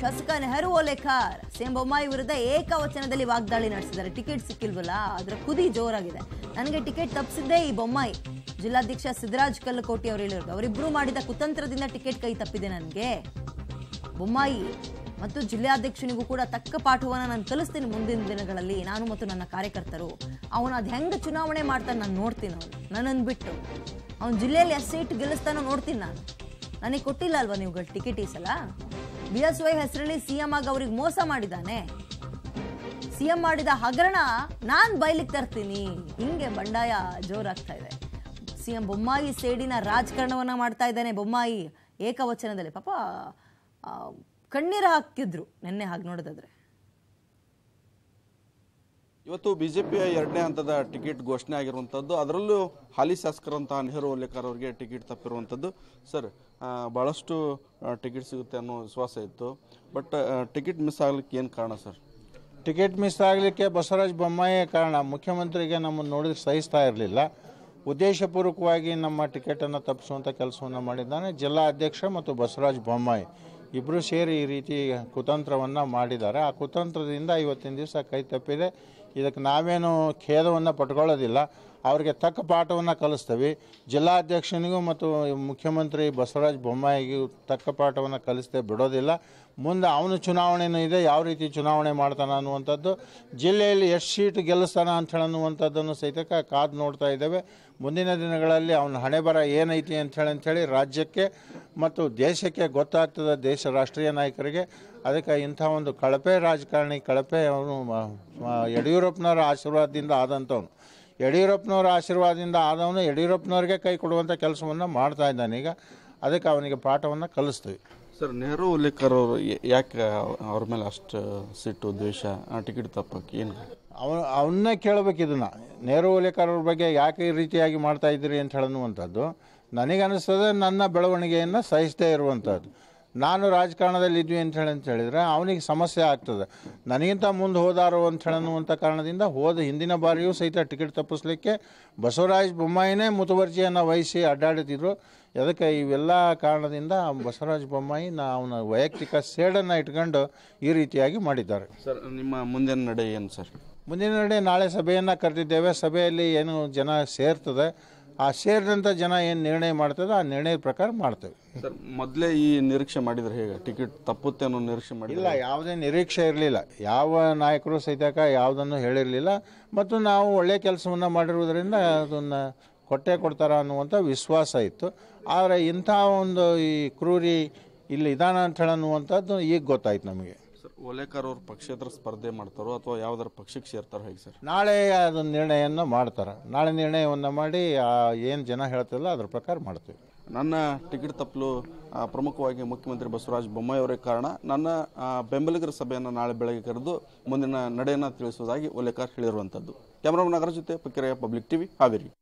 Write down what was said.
ಶಾಸಕ ನೆಹರು ಓಲೇಕಾರ್ ಸಿಎಂ ಬೊಮ್ಮಾಯಿ ವಿರುದ್ಧ ಏಕವಚನದಲ್ಲಿ ವಾಗ್ದಾಳಿ ನಡೆಸಿದ್ದಾರೆ ಟಿಕೆಟ್ ಸಿಕ್ಕಿಲ್ವಲ್ಲ ಅದರ ಕುದಿ ಜೋರಾಗಿದೆ ನನಗೆ ಟಿಕೆಟ್ ತಪ್ಪಿಸಿದ್ದೇ ಈ ಬೊಮ್ಮಾಯಿ ಜಿಲ್ಲಾಧ್ಯಕ್ಷ ಸಿದ್ದರಾಜ್ ಕಲ್ಲಕೋಟಿ ಅವರು ಹೇಳಿರೋದು ಅವರಿಬ್ಬರು ಮಾಡಿದ ಕುತಂತ್ರದಿಂದ ಟಿಕೆಟ್ ಕೈ ತಪ್ಪಿದೆ ನನಗೆ ಬೊಮ್ಮಾಯಿ ಮತ್ತು ಜಿಲ್ಲಾಧ್ಯಕ್ಷನಿಗೂ ಕೂಡ ತಕ್ಕ ಪಾಠವನ್ನು ನಾನು ಕಲಿಸ್ತೀನಿ ಮುಂದಿನ ದಿನಗಳಲ್ಲಿ ನಾನು ಮತ್ತು ನನ್ನ ಕಾರ್ಯಕರ್ತರು ಅವನು ಅದು ಹೆಂಗೆ ಚುನಾವಣೆ ಮಾಡ್ತಾನೆ ನಾನು ನೋಡ್ತೀನಿ ಅವನು ನನ್ನನ್ನು ಬಿಟ್ಟು ಅವ್ನು ಜಿಲ್ಲೆಯಲ್ಲಿ ಎಷ್ಟು ಸೀಟ್ ಗೆಲ್ಲಿಸ್ತಾನೋ ನೋಡ್ತೀನಿ ನಾನು ನನಗೆ ಕೊಟ್ಟಿಲ್ಲ ಅಲ್ವಾ ನೀವುಗಳು ಟಿಕೆಟ್ ಈ ಸಲ ಬಿ ಎಸ್ ವೈ ಹೆಸರಲ್ಲಿ ಸಿಎಂ ಆಗಿ ಅವ್ರಿಗೆ ಮೋಸ ಮಾಡಿದ್ದಾನೆ ಸಿಎಂ ಮಾಡಿದ ಹಗರಣ ನಾನು ಬಯಲಿಗೆ ತರ್ತೀನಿ ಹಿಂಗೆ ಬಂಡಾಯ ಜೋರಾಗ್ತಾ ಇದೆ ಸಿಎಂ ಬೊಮ್ಮಾಯಿ ಸೇಡಿನ ರಾಜಕಾರಣವನ್ನ ಮಾಡ್ತಾ ಇದ್ದಾನೆ ಬೊಮ್ಮಾಯಿ ಏಕವಚನದಲ್ಲಿ ಪಾಪ ಕಣ್ಣೀರು ಹಾಕಿದ್ರು ನಿನ್ನೆ ಹಾಗೆ ನೋಡೋದಾದ್ರೆ ಇವತ್ತು ಬಿಜೆಪಿಯ ಎರಡನೇ ಹಂತದ ಟಿಕೆಟ್ ಘೋಷಣೆ ಆಗಿರುವಂಥದ್ದು ಅದರಲ್ಲೂ ಹಾಲಿ ಶಾಸಕರಂತಹ ನೆಹರು ಒಲ್ಲೇಕರ್ ಅವರಿಗೆ ಟಿಕೆಟ್ ತಪ್ಪಿರುವಂಥದ್ದು ಸರ್ ಭಾಳಷ್ಟು ಟಿಕೆಟ್ ಸಿಗುತ್ತೆ ಅನ್ನೋ ವಿಶ್ವಾಸ ಇತ್ತು ಬಟ್ ಟಿಕೆಟ್ ಮಿಸ್ ಆಗಲಿಕ್ಕೆ ಏನು ಕಾರಣ ಸರ್ ಟಿಕೆಟ್ ಮಿಸ್ ಆಗಲಿಕ್ಕೆ ಬಸವರಾಜ ಬೊಮ್ಮಾಯಿಯೇ ಕಾರಣ ಮುಖ್ಯಮಂತ್ರಿಗೆ ನಮ್ಮನ್ನು ನೋಡಿದ್ರೆ ಸಹಿಸ್ತಾ ಇರಲಿಲ್ಲ ಉದ್ದೇಶಪೂರ್ವಕವಾಗಿ ನಮ್ಮ ಟಿಕೆಟನ್ನು ತಪ್ಪಿಸುವಂಥ ಕೆಲಸವನ್ನು ಮಾಡಿದ್ದಾನೆ ಜಿಲ್ಲಾ ಅಧ್ಯಕ್ಷ ಮತ್ತು ಬಸವರಾಜ ಬೊಮ್ಮಾಯಿ ಇಬ್ಬರು ಸೇರಿ ಈ ರೀತಿ ಕುತಂತ್ರವನ್ನು ಮಾಡಿದ್ದಾರೆ ಆ ಕುತಂತ್ರದಿಂದ ಇವತ್ತಿನ ದಿವಸ ಕೈ ತಪ್ಪಿದೆ ಇದಕ್ಕೆ ನಾವೇನು ಖೇದವನ್ನು ಪಟ್ಕೊಳ್ಳೋದಿಲ್ಲ ಅವರಿಗೆ ತಕ್ಕ ಪಾಠವನ್ನು ಕಲಿಸ್ತೀವಿ ಜಿಲ್ಲಾಧ್ಯಕ್ಷನಿಗೂ ಮತ್ತು ಮುಖ್ಯಮಂತ್ರಿ ಬಸವರಾಜ ಬೊಮ್ಮಾಯಿಗೂ ತಕ್ಕ ಪಾಠವನ್ನು ಕಲಿಸ್ತೇ ಬಿಡೋದಿಲ್ಲ ಮುಂದೆ ಅವನು ಚುನಾವಣೆನೂ ಇದೆ ಯಾವ ರೀತಿ ಚುನಾವಣೆ ಮಾಡ್ತಾನೆ ಅನ್ನುವಂಥದ್ದು ಜಿಲ್ಲೆಯಲ್ಲಿ ಎಷ್ಟು ಸೀಟ್ ಗೆಲ್ಲಿಸ್ತಾನೆ ಅಂಥೇಳಿ ಅನ್ನುವಂಥದ್ದನ್ನು ಸಹಿತ ಕಾದು ನೋಡ್ತಾ ಇದ್ದೇವೆ ಮುಂದಿನ ದಿನಗಳಲ್ಲಿ ಅವನ ಹಣೆ ಬರ ಏನೈತಿ ಅಂಥೇಳಿ ಅಂಥೇಳಿ ರಾಜ್ಯಕ್ಕೆ ಮತ್ತು ದೇಶಕ್ಕೆ ಗೊತ್ತಾಗ್ತದೆ ದೇಶ ರಾಷ್ಟ್ರೀಯ ನಾಯಕರಿಗೆ ಅದಕ್ಕೆ ಇಂಥ ಒಂದು ಕಳಪೆ ರಾಜಕಾರಣಿ ಕಳಪೆ ಅವನು ಯಡಿಯೂರಪ್ಪನವರ ಆಶೀರ್ವಾದದಿಂದ ಆದಂಥವನು ಯಡಿಯೂರಪ್ಪನವರ ಆಶೀರ್ವಾದದಿಂದ ಆದವನು ಯಡಿಯೂರಪ್ಪನವ್ರಿಗೆ ಕೈ ಕೊಡುವಂಥ ಕೆಲಸವನ್ನು ಮಾಡ್ತಾ ಇದ್ದಾನೆ ಈಗ ಅದಕ್ಕೆ ಅವನಿಗೆ ಪಾಠವನ್ನು ಕಲಿಸ್ತೀವಿ ಸರ್ ನೆಹರು ಉಲ್ಲೇಖರ್ ಅವರು ಯಾಕೆ ಅವ್ರ ಮೇಲೆ ಅಷ್ಟು ಸಿಟ್ಟು ದ್ವೇಷ ಟಿಕೆಟ್ ತಪ್ಪಕ್ಕೆ ಏನು ಅವನು ಅವನ್ನೇ ಕೇಳಬೇಕು ನೆಹರು ಉಲ್ಲೇಖರ್ ಅವ್ರ ಬಗ್ಗೆ ಯಾಕೆ ಈ ರೀತಿಯಾಗಿ ಮಾಡ್ತಾ ಇದ್ದೀರಿ ಅಂತ ಹೇಳುವಂಥದ್ದು ನನಗನ್ನಿಸ್ತದೆ ನನ್ನ ಬೆಳವಣಿಗೆಯನ್ನು ಸಹಿಸದೇ ಇರುವಂಥದ್ದು ನಾನು ರಾಜಕಾರಣದಲ್ಲಿ ಇದ್ವಿ ಅಂಥೇಳಿ ಅಂತ ಹೇಳಿದರೆ ಅವನಿಗೆ ಸಮಸ್ಯೆ ಆಗ್ತದೆ ನನಗಿಂತ ಮುಂದೆ ಹೋದಾರು ಅಂತ ಹೇಳುವಂಥ ಕಾರಣದಿಂದ ಹೋದ ಹಿಂದಿನ ಬಾರಿಯೂ ಸಹಿತ ಟಿಕೆಟ್ ತಪ್ಪಿಸ್ಲಿಕ್ಕೆ ಬಸವರಾಜ ಬೊಮ್ಮಾಯಿನೇ ಮುತುವರ್ಜಿಯನ್ನು ವಹಿಸಿ ಅಡ್ಡಾಡಿದ್ರು ಅದಕ್ಕೆ ಇವೆಲ್ಲ ಕಾರಣದಿಂದ ಬಸವರಾಜ ಬೊಮ್ಮಾಯಿ ನಾ ಅವನ ವೈಯಕ್ತಿಕ ಸೇಡನ್ನು ಇಟ್ಕೊಂಡು ಈ ರೀತಿಯಾಗಿ ಮಾಡಿದ್ದಾರೆ ಸರ್ ನಿಮ್ಮ ಮುಂದಿನ ನಡೆ ಏನು ಸರ್ ಮುಂದಿನ ನಡೆ ನಾಳೆ ಸಭೆಯನ್ನು ಕರೆದಿದ್ದೇವೆ ಸಭೆಯಲ್ಲಿ ಏನು ಜನ ಸೇರ್ತದೆ ಆ ಸೇರಿದಂಥ ಜನ ಏನು ನಿರ್ಣಯ ಮಾಡ್ತದೆ ಆ ನಿರ್ಣಯದ ಪ್ರಕಾರ ಮಾಡ್ತೇವೆ ಸರ್ ಮೊದಲೇ ಈ ನಿರೀಕ್ಷೆ ಮಾಡಿದರೆ ಹೇಗೆ ಟಿಕೆಟ್ ತಪ್ಪುತ್ತೆ ಅನ್ನೋ ನಿರೀಕ್ಷೆ ಮಾಡಿ ಇಲ್ಲ ಯಾವುದೇ ನಿರೀಕ್ಷೆ ಇರಲಿಲ್ಲ ಯಾವ ನಾಯಕರು ಸಹಿತಕ ಯಾವುದನ್ನು ಹೇಳಿರಲಿಲ್ಲ ಮತ್ತು ನಾವು ಒಳ್ಳೆಯ ಕೆಲಸವನ್ನು ಮಾಡಿರುವುದರಿಂದ ಅದನ್ನು ಕೊಟ್ಟೆ ಕೊಡ್ತಾರ ಅನ್ನುವಂಥ ವಿಶ್ವಾಸ ಇತ್ತು ಆದರೆ ಇಂಥ ಒಂದು ಈ ಕ್ರೂರಿ ಇಲ್ಲಿ ಇದಾನ ಅಂತ ಈಗ ಗೊತ್ತಾಯ್ತು ನಮಗೆ ಓಲೇಕರ್ ಅವರು ಪಕ್ಷೇತರ ಸ್ಪರ್ಧೆ ಮಾಡ್ತಾರೋ ಅಥವಾ ಯಾವ್ದಾರು ಪಕ್ಷಕ್ಕೆ ಸೇರ್ತಾರೋ ಹೇಗೆ ಸರ್ ನಾಳೆ ಅದೊಂದು ನಿರ್ಣಯವನ್ನು ಮಾಡ್ತಾರೆ ನಾಳೆ ನಿರ್ಣಯವನ್ನು ಮಾಡಿ ಏನು ಜನ ಹೇಳ್ತಿಲ್ಲ ಅದ್ರ ಪ್ರಕಾರ ಮಾಡ್ತೀವಿ ನನ್ನ ಟಿಕೆಟ್ ತಪ್ಪಲು ಪ್ರಮುಖವಾಗಿ ಮುಖ್ಯಮಂತ್ರಿ ಬಸವರಾಜ ಬೊಮ್ಮಾಯಿ ಅವರೇ ಕಾರಣ ನನ್ನ ಬೆಂಬಲಿಗರ ಸಭೆಯನ್ನು ನಾಳೆ ಬೆಳಗ್ಗೆ ಕರೆದು ಮುಂದಿನ ನಡೆಯನ್ನು ತಿಳಿಸುವುದಾಗಿ ಓಲೇಕಾರ್ ಹೇಳಿರುವಂಥದ್ದು ಕ್ಯಾಮರಾಮನ್ ನಗರ ಜೊತೆ ಪಕ್ಕಿರೆಯ ಪಬ್ಲಿಕ್ ಟಿವಿ ಹಾವೇರಿ